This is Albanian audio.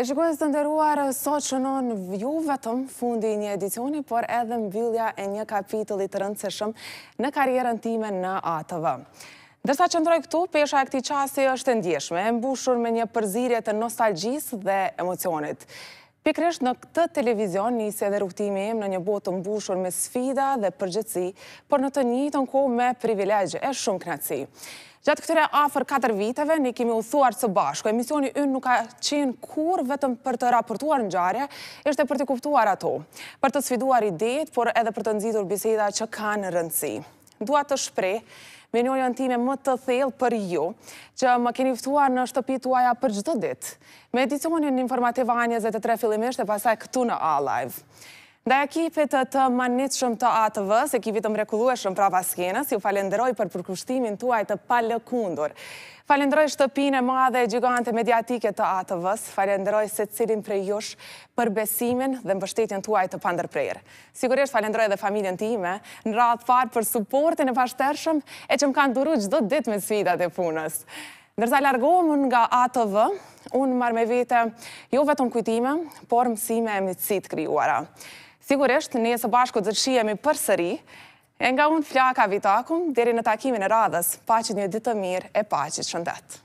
E shikojës të ndëruar, sot shënon ju vetëm fundi një edicioni, por edhe mbyllja e një kapitulli të rëndësishëm në karjerën time në ATV. Dërsa qëndroj këtu, pesha e këti qasi është ndjeshme, e mbushur me një përzirje të nostalgjis dhe emocionit. Pjekresht në këtë televizion njësi edhe rukëtimi im në një botë të mbushur me sfida dhe përgjëtësi, por në të një të nko me privilegje e shumë knatësi. Gjatë këtëre afer 4 viteve, në kemi thuar së bashko. Emisioni ynë nuk ka qenë kur vetëm për të raportuar në gjarje, ishte për të kuptuar ato, për të sfiduar idet, por edhe për të nëzitur biseda që kanë rëndësi. Dua të shprej, Menojën ti me më të thellë për ju që më keni ftuar në shtëpituaja për gjithë ditë me edicionin informativanje informativë a 23 fillimisht e pasaj këtu në A-Live. Nda ekipit të manit shumë të atëvës, ekipit të mrekulue shumë pra paskenës, ju falenderoj për përkushtimin tuaj të palëkundur. Falenderoj shtëpine madhe e gjigante mediatike të atëvës, falenderoj se cilin prej jush për besimin dhe mbështetjen tuaj të pandërprejrë. Sigurisht falenderoj dhe familjen time në radhë farë për suportin e pashtershëm e që më kanë duru qdo dit me svidat e punës. Nërsa largohëmë nga ATV, unë marrë me vete jo vetëm kujtime, por mësime e mëtësit kryuara. Sigurisht, një së bashku të qiemi për sëri, e nga unë flaka vitakum, deri në takimin e radhës, pacit një ditë të mirë e pacit shëndet.